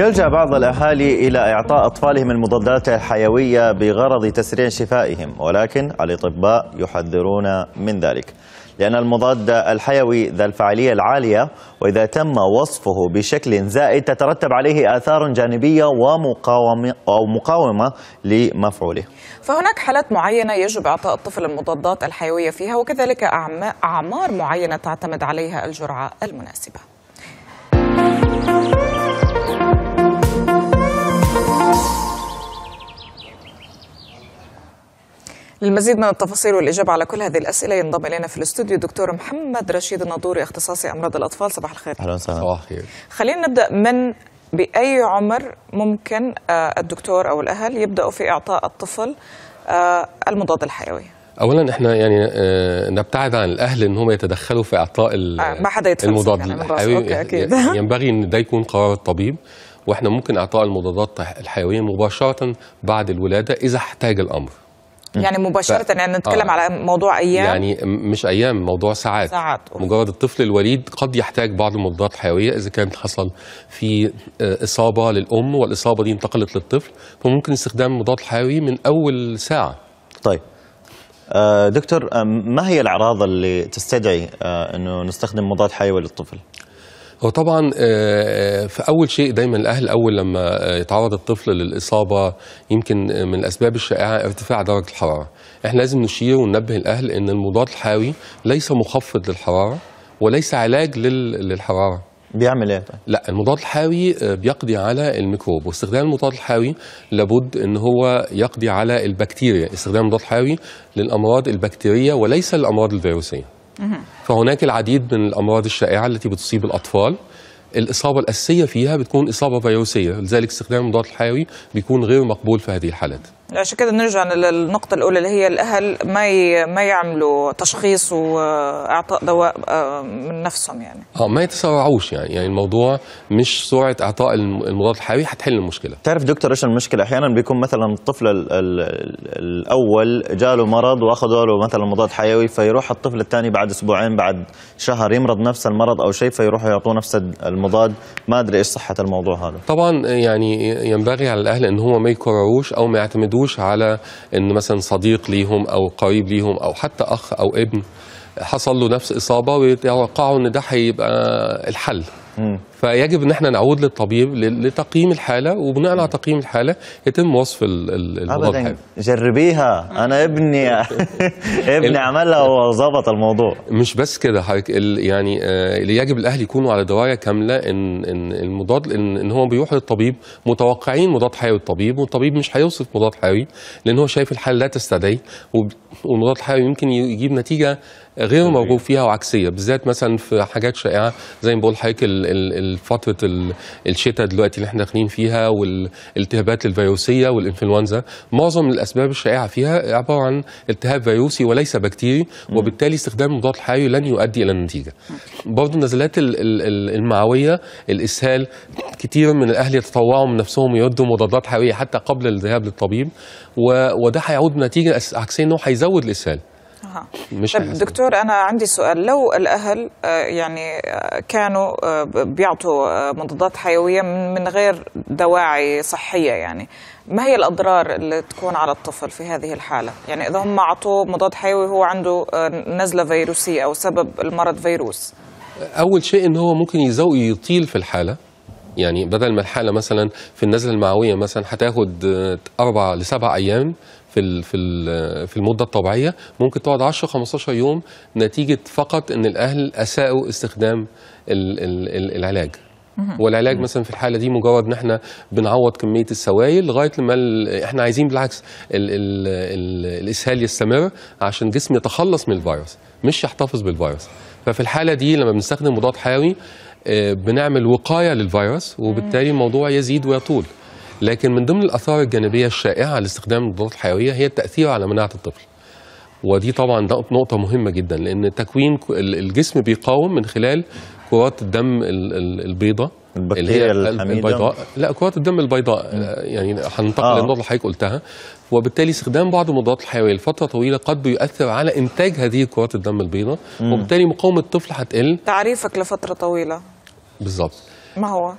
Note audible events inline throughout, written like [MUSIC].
يلجأ بعض الأهالي إلى إعطاء أطفالهم المضادات الحيوية بغرض تسريع شفائهم ولكن الأطباء يحذرون من ذلك لأن المضاد الحيوي ذا الفعالية العالية وإذا تم وصفه بشكل زائد تترتب عليه آثار جانبية ومقاومة, أو مقاومة لمفعوله فهناك حالات معينة يجب إعطاء الطفل المضادات الحيوية فيها وكذلك أعمار معينة تعتمد عليها الجرعة المناسبة للمزيد من التفاصيل والإجابة على كل هذه الأسئلة ينضم إلينا في الاستوديو الدكتور محمد رشيد الناظوري اختصاصي أمراض الأطفال صباح الخير أهلا وسهلا صباح الخير خلينا نبدأ من بأي عمر ممكن آه، الدكتور أو الأهل يبدأوا في إعطاء الطفل آه، المضاد الحيوي اولا احنا يعني آه، نبتعد عن الاهل ان هم يتدخلوا في اعطاء ما حدا المضاد يعني الحيوي [LAUGHS] أكيد. ينبغي ان ده يكون قرار الطبيب واحنا ممكن اعطاء المضادات الحيويه مباشره بعد الولاده اذا احتاج الامر يعني مباشره ف... يعني نتكلم آه. على موضوع ايام يعني مش ايام موضوع ساعات ساعات مجرد الطفل الوليد قد يحتاج بعض المضادات الحيويه اذا كانت حصل في آه، اصابه للام والاصابه دي انتقلت للطفل فممكن استخدام المضاد الحيوي من اول ساعه طيب آه، دكتور آه، ما هي الاعراض اللي تستدعي انه نستخدم مضاد حيوي للطفل؟ هو طبعا آه، آه، في اول شيء دايما الاهل اول لما آه، يتعرض الطفل للاصابه يمكن من الاسباب الشائعه ارتفاع درجه الحراره احنا لازم نشير وننبه الاهل ان المضاد الحيوي ليس مخفض للحراره وليس علاج للحراره بيعمل ايه؟ طيب. لا المضاد الحيوي بيقضي على الميكروب واستخدام المضاد الحيوي لابد ان هو يقضي على البكتيريا استخدام المضاد الحيوي للامراض البكتيريه وليس للامراض الفيروسيه فهناك العديد من الأمراض الشائعة التي بتصيب الأطفال الإصابة الأساسية فيها بتكون إصابة فيروسية لذلك استخدام المضاد الحيوي بيكون غير مقبول في هذه الحالات عشان كده نرجع للنقطة الأولى اللي هي الأهل ما ما يعملوا تشخيص وإعطاء دواء آه، من نفسهم يعني. اه ما يتسرعوش يعني يعني الموضوع مش سرعة إعطاء المضاد الحيوي هتحل المشكلة. تعرف دكتور إيش المشكلة أحيانا بيكون مثلا الطفل ال ال الأول جاله مرض وأخذوا له مثلا مضاد حيوي فيروح الطفل الثاني بعد أسبوعين بعد شهر يمرض نفس المرض أو شيء فيروحوا يعطوه نفس المضاد ما أدري إيش صحة الموضوع هذا. طبعا يعني ينبغي على الأهل إن هم ما يكرروش أو ما يعتمدوش يعتمدوش على ان مثلا صديق ليهم او قريب ليهم او حتى اخ او ابن حصل له نفس اصابه ويتوقعوا ان ده هيبقى الحل فيجب ان احنا نعود للطبيب لتقييم الحاله وبناء على تقييم الحاله يتم وصف المضاد ابدا جربيها انا ابني [LAUGHS] ابني عملها وظبط الموضوع مش بس كده حضرتك يعني آه، يجب الاهل يكونوا على درايه كامله ان ان المضاد ان, إن هو بيروح للطبيب متوقعين مضاد حيوي الطبيب والطبيب مش هيوصف مضاد حيوي لان هو شايف الحاله لا تستدعي والمضاد الحيوي يمكن يجيب نتيجه غير موجود فيها وعكسيه بالذات مثلا في حاجات شائعه زي ما بقول لحضرتك فتره الشتاء دلوقتي اللي احنا داخلين فيها والالتهابات الفيروسيه والانفلونزا معظم الاسباب الشائعه فيها عباره عن التهاب فيروسي وليس بكتيري وبالتالي استخدام مضاد الحيوي لن يؤدي الى النتيجه برضه النزلات المعويه الاسهال كتير من الاهل يتطوعوا من نفسهم يردوا مضادات حيويه حتى قبل الذهاب للطبيب وده هيعود بنتيجه عكسيه انه هيزود الاسهال مش طب دكتور انا عندي سؤال لو الاهل آه، يعني آه، كانوا آه، بيعطوا مضادات حيويه من غير دواعي صحيه يعني ما هي الاضرار اللي تكون على الطفل في هذه الحاله يعني اذا هم اعطوه مضاد حيوي هو عنده نزله فيروسيه او سبب المرض فيروس اول شيء ان هو ممكن يزوق يطيل في الحاله يعني بدل ما الحاله مثلا في النزله المعويه مثلا هتاخد اربع لسبع ايام في في في المده الطبيعيه ممكن تقعد 10 15 يوم نتيجه فقط ان الاهل اساءوا استخدام الـ الـ الـ العلاج والعلاج مثلا في الحاله دي مجرد ان احنا بنعوض كميه السوائل لغايه لما احنا عايزين بالعكس الـ الـ الـ الاسهال يستمر عشان الجسم يتخلص من الفيروس مش يحتفظ بالفيروس ففي الحاله دي لما بنستخدم مضاد حيوي آه، بنعمل وقايه للفيروس وبالتالي الموضوع يزيد ويطول لكن من ضمن الاثار الجانبيه الشائعه لاستخدام المضادات الحيويه هي التاثير على مناعه الطفل ودي طبعا نقطه مهمه جدا لان تكوين الجسم بيقاوم من خلال كرات الدم البيضاء اللي هي البيضاء لا كرات الدم البيضاء آه، يعني هننتقل آه. للنقطه اللي حضرتك قلتها وبالتالي استخدام بعض المضادات الحيويه لفتره طويله قد بيؤثر على انتاج هذه كرات الدم البيضاء وبالتالي مقاومه الطفل هتقل تعريفك لفتره طويله بالظبط ما هو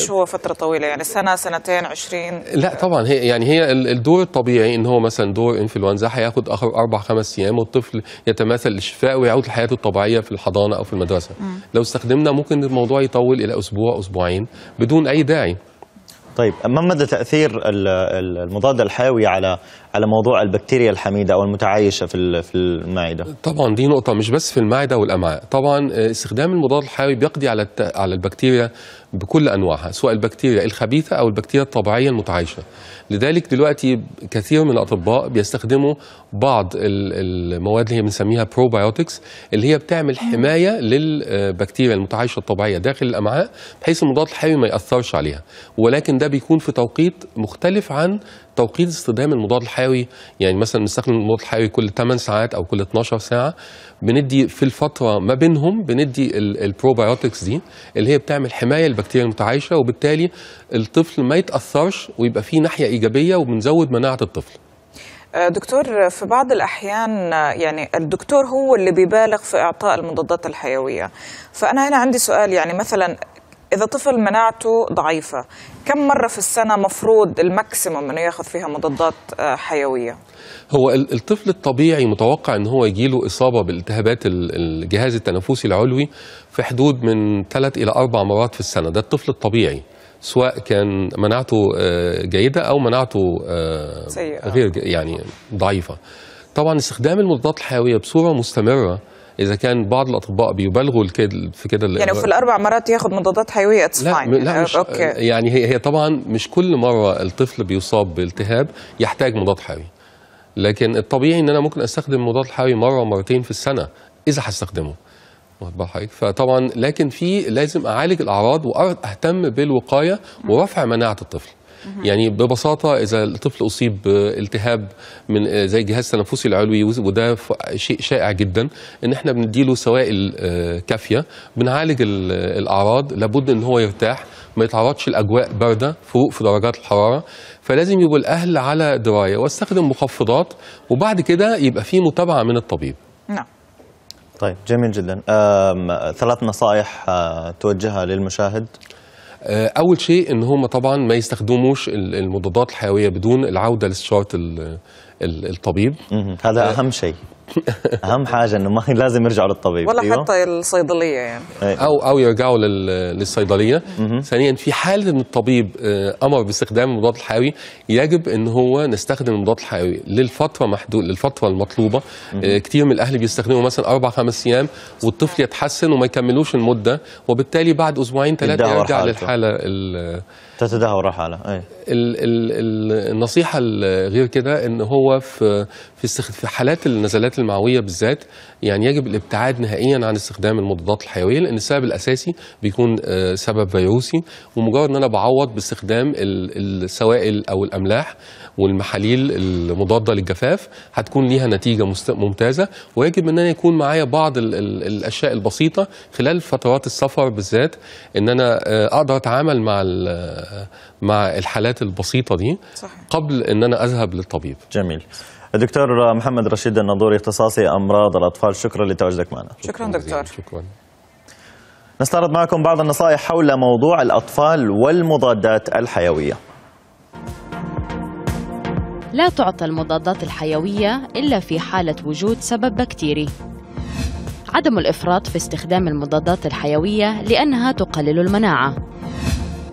ايش هو فتره طويله يعني سنه سنتين 20 لا طبعا هي يعني هي الدور الطبيعي ان هو مثلا دور انفلونزا هياخد اخر اربع خمس ايام والطفل يتماثل للشفاء ويعود لحياته الطبيعيه في الحضانه او في المدرسه مم. لو استخدمنا ممكن الموضوع يطول الى اسبوع اسبوعين بدون اي داعي طيب ما مدى تاثير المضاد الحيوي على على موضوع البكتيريا الحميده او المتعايشه في في المعده طبعا دي نقطه مش بس في المعده والامعاء طبعا آه، استخدام المضاد الحيوي بيقضي على على البكتيريا بكل انواعها سواء البكتيريا الخبيثه او البكتيريا الطبيعيه المتعايشه لذلك دلوقتي كثير من الاطباء بيستخدموا بعض المواد اللي هي بنسميها بروبايوتكس اللي هي بتعمل حمايه للبكتيريا آه، المتعايشه الطبيعيه داخل الامعاء بحيث المضاد الحيوي ما ياثرش عليها ولكن ده بيكون في توقيت مختلف عن توقيت استخدام المضاد الحيوي يعني مثلا بنستخدم المضاد الحيوي كل 8 ساعات او كل 12 ساعه بندي في الفتره ما بينهم بندي البروبايوتكس دي اللي هي بتعمل حمايه للبكتيريا المتعايشه وبالتالي الطفل ما يتاثرش ويبقى فيه ناحيه ايجابيه وبنزود مناعه الطفل آه، دكتور في بعض الأحيان آه، يعني الدكتور هو اللي بيبالغ في إعطاء المضادات الحيوية فأنا هنا عندي سؤال يعني مثلا إذا طفل مناعته ضعيفة كم مرة في السنة مفروض الماكسيمم أنه ياخذ فيها مضادات آه، حيوية؟ هو الطفل الطبيعي متوقع أن هو يجيله إصابة بالتهابات الجهاز التنفسي العلوي في حدود من ثلاث إلى أربع مرات في السنة ده الطفل الطبيعي سواء كان مناعته آه، جيدة أو مناعته آه، سيئة. غير يعني ضعيفة طبعا استخدام المضادات الحيوية بصورة مستمرة اذا كان بعض الاطباء بيبالغوا في كده يعني في الاربع مرات ياخد مضادات حيويه اتس لا, فاين لا مش أوكي. يعني هي هي طبعا مش كل مره الطفل بيصاب بالتهاب يحتاج مضاد حيوي لكن الطبيعي ان انا ممكن استخدم مضاد حيوي مره مرتين في السنه اذا هستخدمه واخد بال حضرتك فطبعا لكن في لازم اعالج الاعراض واهتم بالوقايه ورفع مناعه الطفل يعني ببساطه اذا الطفل اصيب بالتهاب من زي جهاز التنفسي العلوي وده شيء شائع جدا ان احنا بنديله سوائل آه، كافيه بنعالج الاعراض لابد ان هو يرتاح ما يتعرضش لاجواء بارده فوق في درجات الحراره فلازم يبقوا الاهل على درايه واستخدم مخفضات وبعد كده يبقى في متابعه من الطبيب نعم طيب جميل جدا ثلاث نصائح آه، توجهها للمشاهد آه، اول شيء ان هم طبعا ما يستخدموش المضادات الحيويه بدون العوده لاستشاره الطبيب هذا آه، اهم شيء [LAUGHS] اهم حاجه انه ما لازم يرجعوا للطبيب ولا أيوه. حتى الصيدليه يعني او او يرجعوا للصيدليه ثانيا في حال ان الطبيب آه، امر باستخدام المضاد الحيوي يجب ان هو نستخدم المضاد الحيوي للفتره محدود للفتره المطلوبه آه، كتير من الاهل بيستخدموا مثلا اربع خمس ايام والطفل يتحسن وما يكملوش المده وبالتالي بعد اسبوعين ثلاثه يرجع للحاله تتدهور الحاله أي. ال ال النصيحه غير كده ان هو في في حالات النزلات المضادات المعويه بالذات يعني يجب الابتعاد نهائيا عن استخدام المضادات الحيويه لان السبب الاساسي بيكون آه، سبب فيروسي ومجرد ان انا بعوض باستخدام السوائل او الاملاح والمحاليل المضاده للجفاف هتكون ليها نتيجه ممتازه ويجب ان انا يكون معايا بعض الاشياء البسيطه خلال فترات السفر بالذات ان انا آه، اقدر اتعامل مع مع الحالات البسيطه دي صحيح. قبل ان انا اذهب للطبيب جميل دكتور محمد رشيد النضوري اختصاصي أمراض الأطفال شكرا لتواجدك معنا شكرا دكتور شكرا نستعرض معكم بعض النصائح حول موضوع الأطفال والمضادات الحيوية لا تعطى المضادات الحيوية إلا في حالة وجود سبب بكتيري عدم الإفراط في استخدام المضادات الحيوية لأنها تقلل المناعة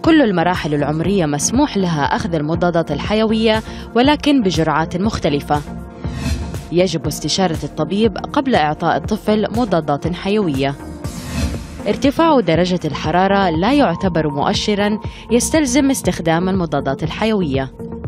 كل المراحل العمرية مسموح لها أخذ المضادات الحيوية ولكن بجرعات مختلفة يجب استشارة الطبيب قبل إعطاء الطفل مضادات حيوية ارتفاع درجة الحرارة لا يعتبر مؤشراً يستلزم استخدام المضادات الحيوية